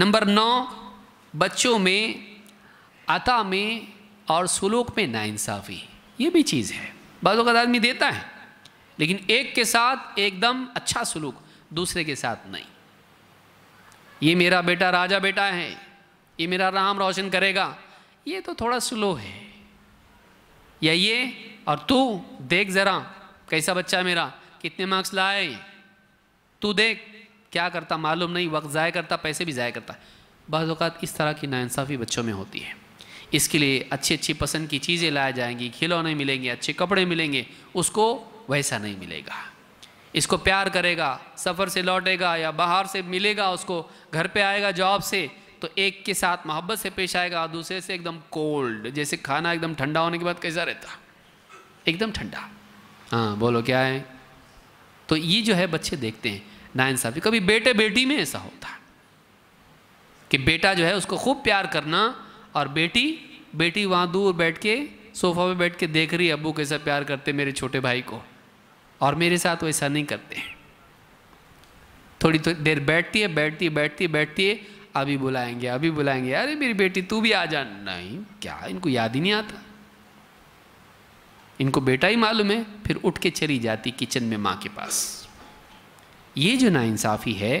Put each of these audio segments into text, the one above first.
number नौ बच्चों में अता में और सुलूक में नाइंसाफ़ी ये भी चीज़ है बाद आदमी देता है लेकिन एक के साथ एकदम अच्छा सलूक दूसरे के साथ नहीं ये मेरा बेटा राजा बेटा है ये मेरा नाम रोशन करेगा ये तो थोड़ा स्लो है या ये और तू देख ज़रा कैसा बच्चा मेरा कितने मार्क्स लाए तू देख क्या करता मालूम नहीं वक्त ज़ाय करता पैसे भी ज़ाय करता बाज़ात इस तरह की नाानसाफ़ी बच्चों में होती है इसके लिए अच्छी अच्छी पसंद की चीज़ें लाए जाएंगी खिलौने मिलेंगे अच्छे कपड़े मिलेंगे उसको वैसा नहीं मिलेगा इसको प्यार करेगा सफ़र से लौटेगा या बाहर से मिलेगा उसको घर पे आएगा जॉब से तो एक के साथ मोहब्बत से पेश आएगा और दूसरे से एकदम कोल्ड जैसे खाना एकदम ठंडा होने के बाद कैसा रहता एकदम ठंडा हाँ बोलो क्या है तो ये जो है बच्चे देखते हैं इंसाफी कभी बेटे बेटी में ऐसा होता है कि बेटा जो है उसको खूब प्यार करना और बेटी बेटी वहाँ दूर बैठ के सोफा पे बैठ के देख रही अबू कैसा प्यार करते मेरे छोटे भाई को और मेरे साथ वो ऐसा नहीं करते थोड़ी थोड़ी तो देर बैठती है बैठती है बैठती है बैठती है अभी बुलाएंगे अभी बुलाएंगे अरे मेरी बेटी तू भी आ जा नहीं क्या इनको याद ही नहीं आता इनको बेटा ही मालूम है फिर उठ के चली जाती किचन में माँ के पास ये जो नाइंसाफ़ी है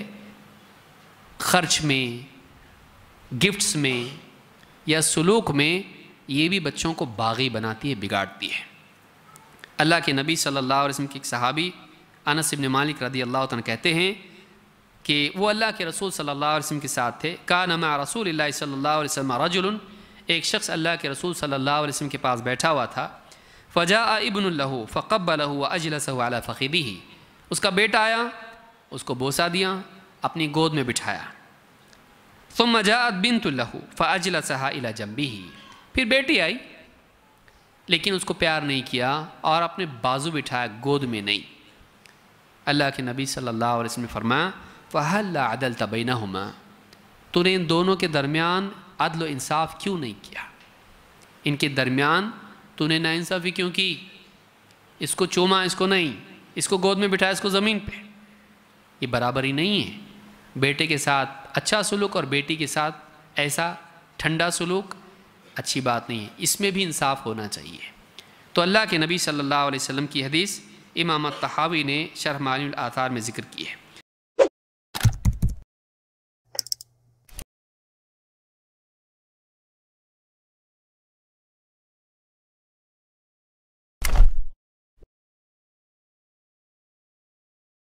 खर्च में गिफ्ट्स में या सलूक में ये भी बच्चों को बागी बनाती है बिगाड़ती है अल्लाह के नबी सल्लल्लाहु अलैहि वसल्लम के एक सहाबी अनस इब्न मालिक रदी अल्लाह तन कहते हैं कि वो अल्लाह के रसूल सल्लल्लाहु अलैहि वसल्लम के साथ थे का नमा रसूल सल्लल्लाहु अलैहि वसल्लम रजुल एक शख्स अल्लाह के रसूल सल्लल्लाहु अलैहि वसल्लम के पास बैठा हुआ था फ़जा इबन लहू फ़क़ब लहू अजलसहू अला फ़ीदी उसका बेटा आया उसको बोसा दिया अपनी गोद में बिठाया तो मजात बिन लहू फाजिला सहा इला जम्बी ही फिर बेटी आई लेकिन उसको प्यार नहीं किया और अपने बाजू बिठाया गोद में नहीं अल्लाह के नबी सल्लल्लाहु अलैहि वसल्लम ने फरमाया फ़हल अदल तबैना हुमा तूने इन दोनों के दरमियान अदल इंसाफ क्यों नहीं किया इनके दरमियान तूने ना इंसाफी क्यों की इसको चूमा इसको नहीं इसको गोद में बिठाया इसको ज़मीन पर ये बराबरी नहीं है बेटे के साथ अच्छा सलूक और बेटी के साथ ऐसा ठंडा सलूक अच्छी बात नहीं है इसमें भी इंसाफ होना चाहिए तो अल्लाह के नबी सल्लल्लाहु अलैहि वसल्लम की हदीस इमाम तहावी ने शरह आथार में ज़िक्र की है